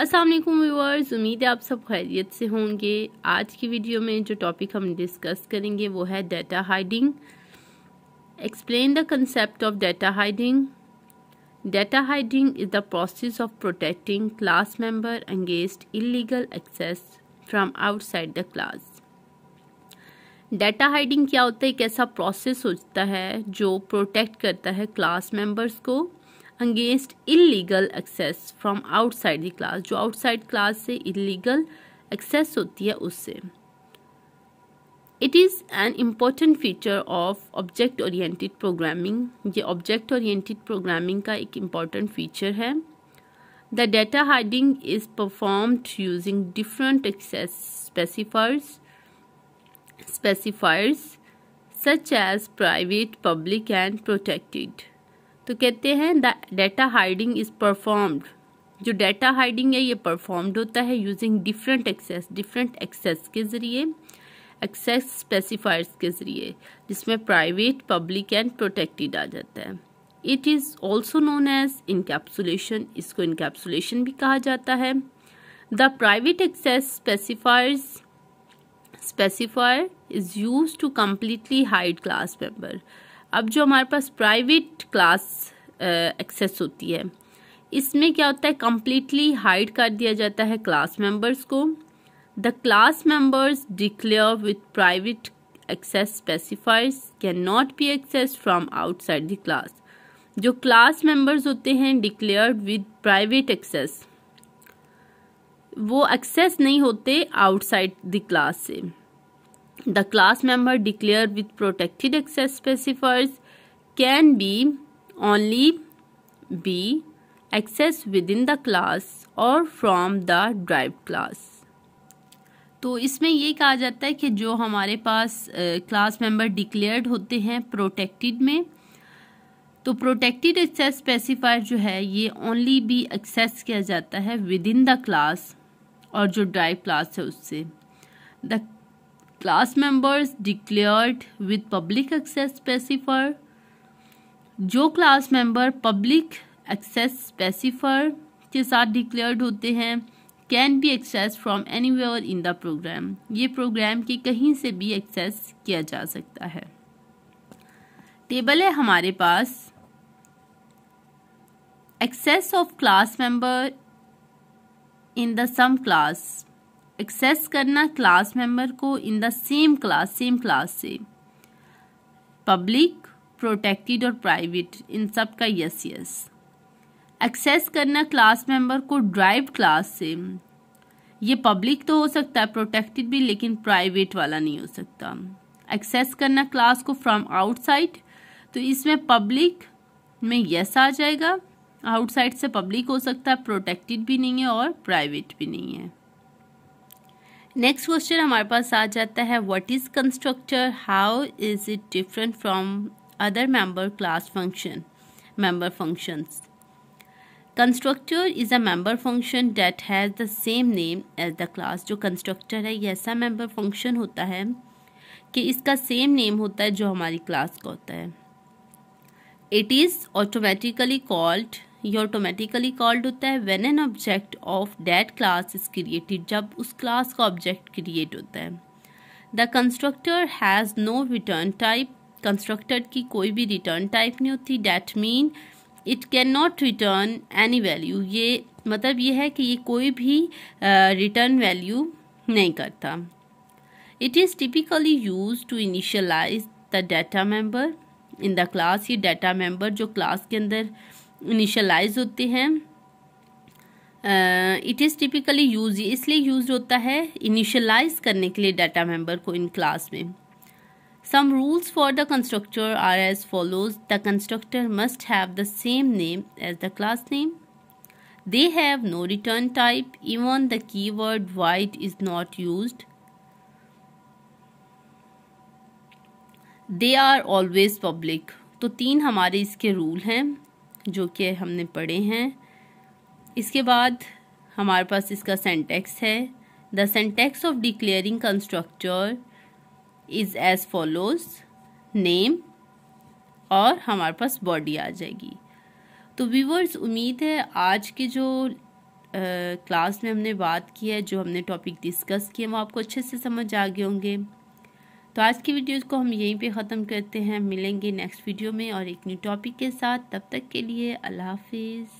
अस्सलाम व्यूअर्स उम्मीद है आप सब खैरियत से होंगे आज की वीडियो में जो टॉपिक हम डिस्कस करेंगे वो है data hiding explain the concept of data hiding data hiding is the process of protecting class member against illegal access from outside the class data hiding क्या होता है एक ऐसा प्रोसेस होता है जो प्रोटेक्ट करता है क्लास मेंबर्स को against illegal access from outside the class जो आउटसाइड क्लास से इलीगल एक्सेस होती है उससे it is an important feature of object oriented programming ये ऑब्जेक्ट ओरिएंटेड प्रोग्रामिंग का एक इम्पॉर्टेंट फीचर है the data hiding is performed using different access specifiers specifiers such as private public and protected तो कहते हैं the data hiding is performed जो data hiding है ये परफॉर्म्ड होता है using different access different access के ज़रिए एक्सेस स्पेसिफायर्स के ज़रिए जिसमें प्राइवेट पब्लिक एंड प्रोटेक्टेड आ जाता है it is also known as encapsulation इसको इनकेप्सुलेशन भी कहा जाता है the private access specifiers specifier is use to completely hide class member अब जो हमारे पास प्राइवेट क्लास एक्सेस होती है इसमें क्या होता है कम्प्लीटली हाइड कर दिया जाता है क्लास मेंबर्स को the class members declare with private access specifiers can not be access from outside the class जो क्लास मेंबर्स होते हैं डिक्लेयर्ड विद प्राइवेट एक्सेस वो एक्सेस नहीं होते आउटसाइड द क्लास से the class member declare with protected access specifiers can be only be access within the class और from the derived class तो इसमें ये कहा जाता है कि जो हमारे पास क्लास मेंबर डिक्लेयर्ड होते हैं प्रोटेक्टेड में तो प्रोटेक्टेड एक्सेस स्पेसिफायर जो है ये ओनली बी एक्सेस किया जाता है विद इन द क्लास और जो ड्राइव क्लास है उससे the class members declared with public access specifier जो class member public access specifier के साथ डिक्लेयर्ड होते हैं can be access from anywhere in the program ये प्रोग्राम के कहीं से भी एक्सेस किया जा सकता है टेबल है हमारे पास access of class member in the same class access करना क्लास मेंबर को in the same class same class से पब्लिक प्रोटेक्टेड और प्राइवेट इन सब का यस यस एक्सेस करना क्लास मेंबर को ड्राइव क्लास से ये पब्लिक तो हो सकता है प्रोटेक्टेड भी लेकिन प्राइवेट वाला नहीं हो सकता एक्सेस करना क्लास को फ्रॉम आउटसाइड तो इसमें पब्लिक में यस आ जाएगा आउटसाइड से पब्लिक हो सकता है प्रोटेक्टेड भी नहीं है और प्राइवेट भी नहीं है नेक्स्ट क्वेश्चन हमारे पास आ जाता है what is constructor how is it different from other member class function member functions constructor is a member function that has the same name as the class जो कंस्ट्रक्टर है ये ऐसा मेंबर फंक्शन होता है कि इसका सेम नेम होता है जो हमारी क्लास का होता है इट इज ऑटोमेटिकली कॉल्ड ये ऑटोमेटिकली कॉल्ड होता है when an object of that class is created जब उस क्लास का ऑब्जेक्ट क्रिएट होता है the constructor has no return type constructor की कोई भी रिटर्न टाइप नहीं होती that mean it can not return any value ये मतलब ये है कि ये कोई भी रिटर्न uh, वैल्यू नहीं करता it is typically use to initialize the data member in the class ये डाटा मेम्बर जो क्लास के अंदर इनिशलाइज होते हैं इट इज़ टिपिकली यूज इसलिए यूज होता है इनिशलाइज करने के लिए डाटा मेम्बर को इन क्लास में some rules for the constructor are as follows the constructor must have the same name as the class name they have no return type even the keyword void is not use they are always public तो तीन हमारे इसके rule हैं जो कि हमने पढ़े हैं इसके बाद हमारे पास इसका सेंटेक्स है the syntax of declaring constructor is as follows name और हमारे पास बॉडी आ जाएगी तो व्यूवर्स उम्मीद है आज के जो क्लास में हमने बात की है जो हमने टॉपिक डिस्कस किए वो आपको अच्छे से समझ आ गए होंगे तो आज की वीडियोज़ को हम यहीं पे ख़त्म करते हैं मिलेंगे नेक्स्ट वीडियो में और एक न्यू टॉपिक के साथ तब तक के लिए अल्लाह हाफिज़